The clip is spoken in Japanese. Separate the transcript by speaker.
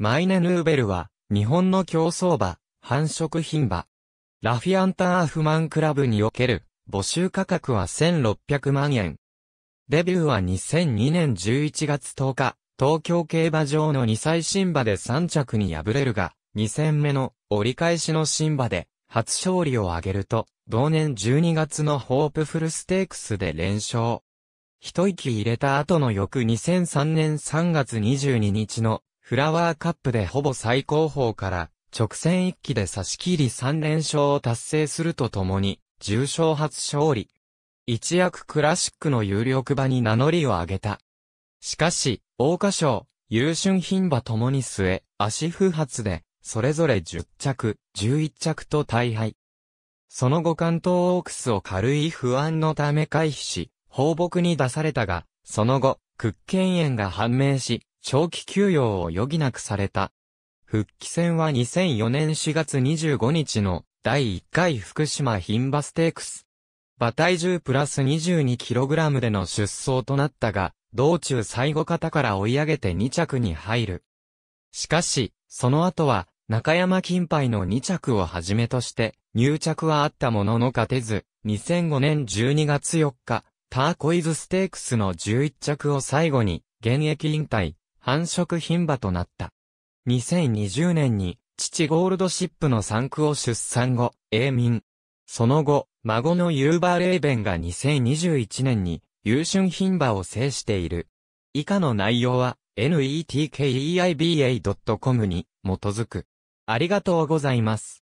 Speaker 1: マイネヌーベルは、
Speaker 2: 日本の競争馬、繁殖品馬。ラフィアンターフマンクラブにおける、募集価格は1600万円。デビューは2002年11月10日、東京競馬場の2歳新馬で3着に敗れるが、2戦目の折り返しの新馬で、初勝利を挙げると、同年12月のホープフルステークスで連勝。一息入れた後の翌2003年3月22日のフラワーカップでほぼ最高峰から直線一気で差し切り3連勝を達成するとともに、重賞初勝利。一躍クラシックの有力馬に名乗りを上げた。しかし、桜花賞、優春品馬ともに末、足不発で、それぞれ10着、11着と大敗。その後関東オークスを軽い不安のため回避し、放牧に出されたが、その後、屈権炎が判明し、長期休養を余儀なくされた。復帰戦は2004年4月25日の第1回福島牝馬ステークス。馬体重プラス 22kg での出走となったが、道中最後方から追い上げて2着に入る。しかし、その後は、中山金杯の2着をはじめとして、入着はあったものの勝てず、2005年12月4日、ターコイズステークスの11着を最後に、現役引退、繁殖牝馬となった。2020年に、父ゴールドシップの産区を出産後、永民。その後、孫のユーバーレイベンが2021年に、優春牝馬を制している。以下の内容は、netkeiba.com に基づく。
Speaker 1: ありがとうございます。